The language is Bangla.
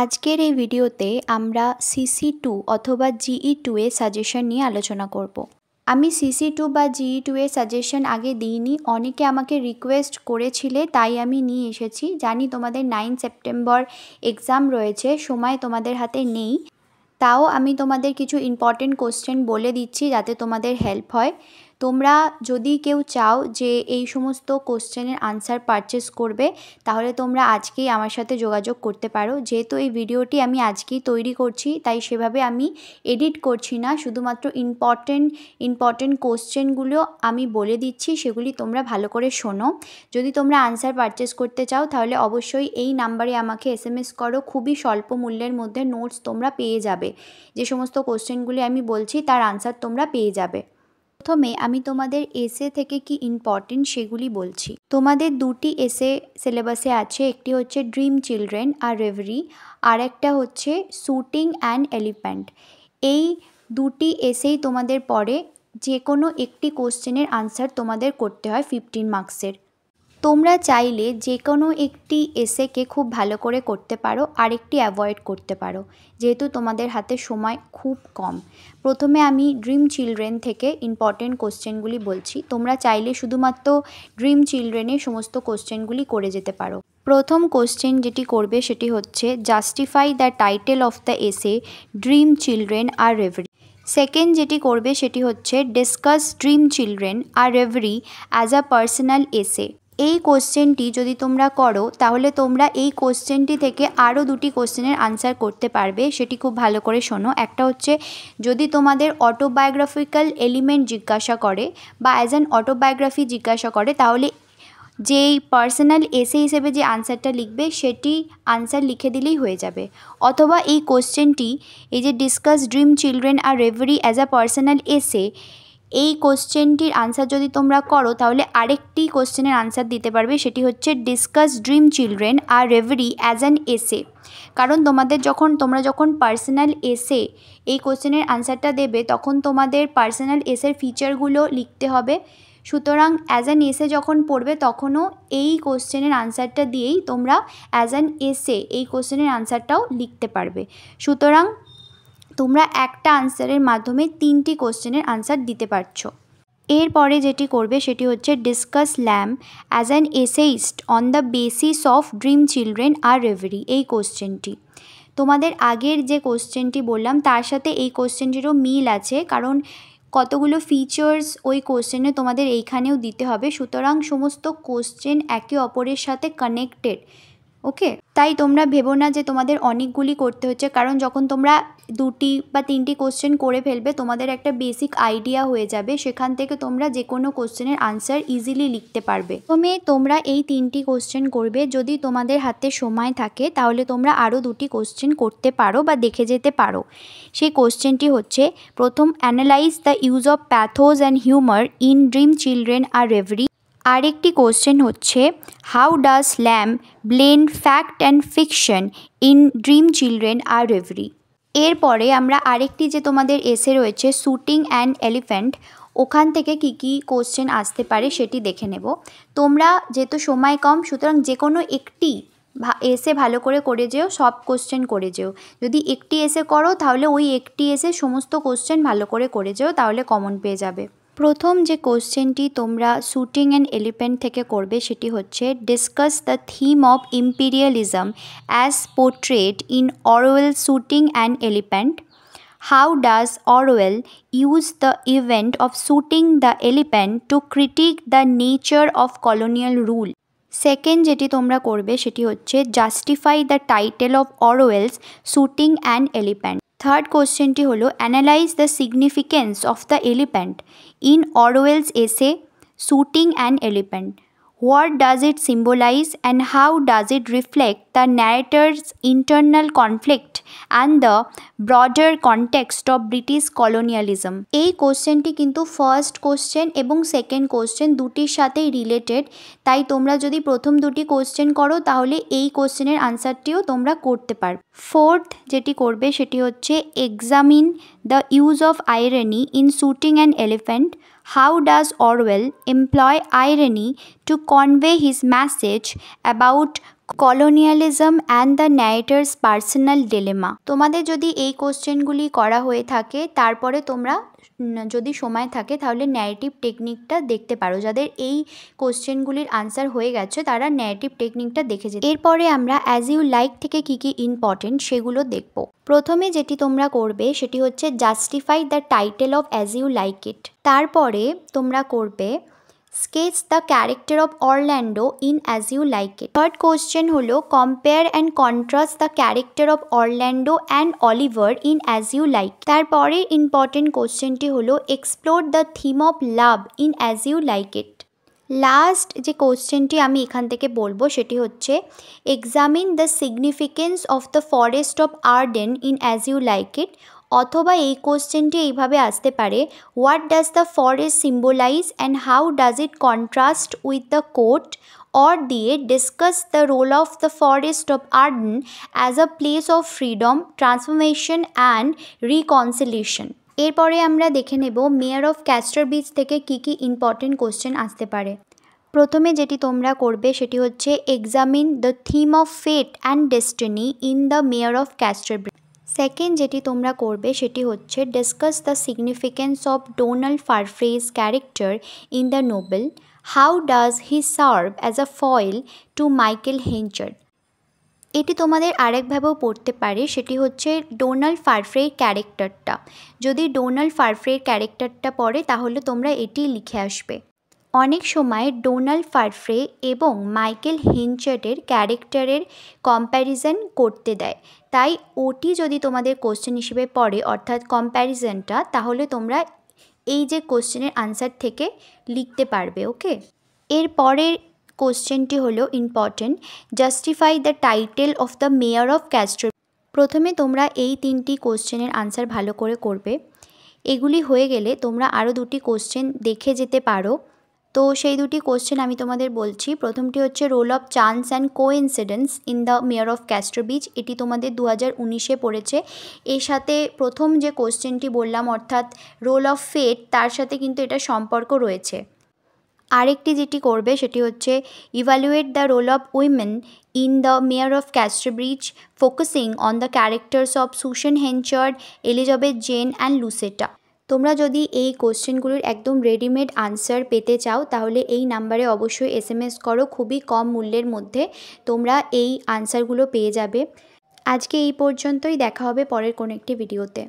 আজকের এই ভিডিওতে আমরা সিসি টু অথবা জিই টু e এর সাজেশন নিয়ে আলোচনা করব। আমি সিসি টু বা জিই টু e এর সাজেশন আগে দিইনি অনেকে আমাকে রিকোয়েস্ট করেছিলে তাই আমি নিয়ে এসেছি জানি তোমাদের নাইন সেপ্টেম্বর এক্সাম রয়েছে সময় তোমাদের হাতে নেই তাও আমি তোমাদের কিছু ইম্পর্টেন্ট কোশ্চেন বলে দিচ্ছি যাতে তোমাদের হেল্প হয় তোমরা যদি কেউ চাও যে এই সমস্ত কোশ্চেনের আনসার পারচেস করবে তাহলে তোমরা আজকেই আমার সাথে যোগাযোগ করতে পারো যেহেতু এই ভিডিওটি আমি আজকেই তৈরি করছি তাই সেভাবে আমি এডিট করছি না শুধুমাত্র ইম্পর্টেন্ট ইম্পর্টেন্ট কোশ্চেনগুলো আমি বলে দিচ্ছি সেগুলি তোমরা ভালো করে শোনো যদি তোমরা আনসার পারচেস করতে চাও তাহলে অবশ্যই এই নাম্বারে আমাকে এস করো খুবই স্বল্প মূল্যের মধ্যে নোটস তোমরা পেয়ে যাবে যে সমস্ত কোশ্চেনগুলি আমি বলছি তার আনসার তোমরা পেয়ে যাবে প্রথমে আমি তোমাদের এসে থেকে কি ইম্পর্টেন্ট সেগুলি বলছি তোমাদের দুটি এসে সিলেবাসে আছে একটি হচ্ছে ড্রিম চিলড্রেন আর রেভারি আর একটা হচ্ছে শ্যুটিং অ্যান্ড এলিফ্যান্ট এই দুটি এসেই তোমাদের পরে যে কোনো একটি কোশ্চেনের আনসার তোমাদের করতে হয় ফিফটিন মার্কসের তোমরা চাইলে যে কোনো একটি এসেকে খুব ভালো করে করতে পারো আরেকটি অ্যাভয়েড করতে পারো যেহেতু তোমাদের হাতে সময় খুব কম প্রথমে আমি ড্রিম চিলড্রেন থেকে ইম্পর্টেন্ট কোশ্চেনগুলি বলছি তোমরা চাইলে শুধুমাত্র ড্রিম চিলড্রেনের সমস্ত কোশ্চেনগুলি করে যেতে পারো প্রথম কোশ্চেন যেটি করবে সেটি হচ্ছে justify the title of the essay dream children আর রেভারি সেকেন্ড যেটি করবে সেটি হচ্ছে ডিসকাস ড্রিম চিলড্রেন আর reverie as a personal essay এই কোশ্চেনটি যদি তোমরা করো তাহলে তোমরা এই কোশ্চেনটি থেকে আরও দুটি কোশ্চেনের আনসার করতে পারবে সেটি খুব ভালো করে শোনো একটা হচ্ছে যদি তোমাদের অটোবায়োগ্রাফিক্যাল এলিমেন্ট জিজ্ঞাসা করে বা অ্যাজ অ্যান অটোবায়োগ্রাফি জিজ্ঞাসা করে তাহলে যেই পার্সোনাল এসে হিসেবে যে আনসারটা লিখবে সেটি আনসার লিখে দিলেই হয়ে যাবে অথবা এই কোশ্চেনটি এই যে ডিসকাস ড্রিম চিলড্রেন আর reverie as a personal essay এই কোশ্চেনটির আনসার যদি তোমরা করো তাহলে আরেকটি কোশ্চেনের আনসার দিতে পারবে সেটি হচ্ছে ডিসকাস ড্রিম চিলড্রেন আর রেভারি অ্যাজ অ্যান এসে কারণ তোমাদের যখন তোমরা যখন পার্সোনাল এসে এই কোশ্চেনের আনসারটা দেবে তখন তোমাদের পার্সোনাল এসের ফিচারগুলো লিখতে হবে সুতরাং অ্যাজ অ্যান এসে যখন পড়বে তখনও এই কোশ্চেনের আনসারটা দিয়েই তোমরা অ্যাজ অ্যান এসে এই কোশ্চেনের আনসারটাও লিখতে পারবে সুতরাং তোমরা একটা আনসারের মাধ্যমে তিনটি কোশ্চেনের আনসার দিতে পারছো এরপরে যেটি করবে সেটি হচ্ছে discuss Lamb as an essayist on the basis of dream children আর রেভারি এই কোশ্চেনটি তোমাদের আগের যে কোশ্চেনটি বললাম তার সাথে এই কোশ্চেনটিরও মিল আছে কারণ কতগুলো ফিচার্স ওই কোশ্চেনে তোমাদের এইখানেও দিতে হবে সুতরাং সমস্ত কোশ্চেন একে অপরের সাথে কানেক্টেড ওকে তাই তোমরা ভেবো না যে তোমাদের অনেকগুলি করতে হচ্ছে কারণ যখন তোমরা দুটি বা তিনটি কোশ্চেন করে ফেলবে তোমাদের একটা বেসিক আইডিয়া হয়ে যাবে সেখান থেকে তোমরা যে কোনো কোশ্চেনের আনসার ইজিলি লিখতে পারবে প্রথমে তোমরা এই তিনটি কোশ্চেন করবে যদি তোমাদের হাতে সময় থাকে তাহলে তোমরা আরও দুটি কোশ্চেন করতে পারো বা দেখে যেতে পারো সেই কোশ্চেনটি হচ্ছে প্রথম analyse the use of pathos and humour in dream children আর রেভরি আরেকটি কোশ্চেন হচ্ছে how does Lamb blend fact and fiction in dream children আর রেভরি এরপরে আমরা আরেকটি যে তোমাদের এসে রয়েছে শ্যুটিং অ্যান্ড এলিফ্যান্ট ওখান থেকে কি কি কোশ্চেন আসতে পারে সেটি দেখে নেব তোমরা যেহেতু সময় কম সুতরাং যে কোনো একটি এসে ভালো করে করে যেও সব কোশ্চেন করে যেও যদি একটি এসে করো তাহলে ওই একটি এসে সমস্ত কোশ্চেন ভালো করে করে যেও তাহলে কমন পেয়ে যাবে প্রথম যে কোশ্চেনটি তোমরা শুটিং অ্যান্ড এলিফেন্ট থেকে করবে সেটি হচ্ছে discuss the theme of imperialism as portrait in Orwell shooting and elephant how does Orwell use the event of shooting the elephant to critique the nature of colonial rule second যেটি তোমরা করবে সেটি হচ্ছে justify the title of Orwell's shooting and elephant third কোশ্চেনটি হলো analyse the significance of the elephant in Orwell's essay shooting an elephant what does it symbolise and how does it reflect the narrator's internal conflict and the broader context of British colonialism এই কোশ্চেনটি কিন্তু ফার্স্ট কোশ্চেন এবং সেকেন্ড কোশ্চেন দুটির সাথেই রিলেটেড তাই তোমরা যদি প্রথম দুটি কোশ্চেন করো তাহলে এই কোশ্চেনের আনসারটিও তোমরা করতে পারো ফোর্থ যেটি করবে সেটি হচ্ছে examine the use of irony in shooting an elephant how does Orwell employ irony to convey his message about colonialism and the narrator's personal dilemma তোমাদের যদি এই কোশ্চেনগুলি করা হয়ে থাকে তারপরে তোমরা যদি সময় থাকে তাহলে ন্যারেটিভ টেকনিকটা দেখতে পারো যাদের এই কোশ্চেনগুলির আনসার হয়ে গেছে তারা ন্যারেটিভ টেকনিকটা দেখে যেতে এরপরে আমরা অ্যাজ ইউ লাইক থেকে কি কি ইম্পর্টেন্ট সেগুলো দেখব প্রথমে যেটি তোমরা করবে সেটি হচ্ছে justify the title of as you like it তারপরে তোমরা করবে sketch the character of Orlando in As You Like It. Third question holo compare and contrast the character of Orlando and Oliver in As You Like It. তারপরে important কোশ্চেনটি holo explore the theme of love in As You Like It. je question কোশ্চেনটি ami এখান থেকে বলবো সেটি হচ্ছে examine the significance of the forest of Arden in As You Like It. অথবা এই কোশ্চেনটি এইভাবে আসতে পারে what does the forest symbolise and how does it contrast with the court or দিয়ে discuss the role of the forest of Arden as a place of freedom transformation and reconciliation এরপরে আমরা দেখে নেব মেয়ার অফ ক্যাস্টার বিচ থেকে কি কি ইম্পর্টেন্ট কোশ্চেন আসতে পারে প্রথমে যেটি তোমরা করবে সেটি হচ্ছে examine the theme of fate and destiny in the mayor of Casterbridge second যেটি তোমরা করবে সেটি হচ্ছে discuss the significance of Donald Farfrae's character in the novel how does he serve as a foil to Michael Henchard এটি তোমাদের আরেকভাবেও পড়তে পারে সেটি হচ্ছে ডোনাল্ড ফারফ্রের ক্যারেক্টারটা যদি ডোনাল্ড ফারফ্রের ক্যারেক্টারটা পড়ে তাহলে তোমরা এটি লিখে আসবে অনেক সময় ডোনাল্ড ফারফ্রে এবং মাইকেল হিনচেটের ক্যারেক্টারের কম্প্যারিজন করতে দেয় তাই ওটি যদি তোমাদের কোশ্চেন হিসেবে পড়ে অর্থাৎ কম্প্যারিজনটা তাহলে তোমরা এই যে কোশ্চেনের আনসার থেকে লিখতে পারবে ওকে এর পরের কোশ্চেনটি হলো important justify the title of the mayor of Caster প্রথমে তোমরা এই তিনটি কোশ্চেনের আনসার ভালো করে করবে এগুলি হয়ে গেলে তোমরা আরও দুটি কোশ্চেন দেখে যেতে পারো তো সেই দুটি কোশ্চেন আমি তোমাদের বলছি প্রথমটি হচ্ছে role of chance and coincidence in the mayor of Casterbridge এটি তোমাদের দু হাজার উনিশে পড়েছে এর সাথে প্রথম যে কোশ্চেনটি বললাম অর্থাৎ রোল অফ ফেট তার সাথে কিন্তু এটা সম্পর্ক রয়েছে আরেকটি যেটি করবে সেটি হচ্ছে evaluate the role of women in the mayor of Casterbridge focusing on the characters of Susan Henchard Elizabeth Jane and Lucetta তোমরা যদি এই কোশ্চেনগুলোর একদম রেডিমেড আনসার পেতে চাও তাহলে এই নাম্বারে অবশ্যই এসএমএস করো খুবই কম মূল্যের মধ্যে তোমরা এই আনসারগুলো পেয়ে যাবে আজকে এই পর্যন্তই দেখা হবে পরের কোনো একটি ভিডিওতে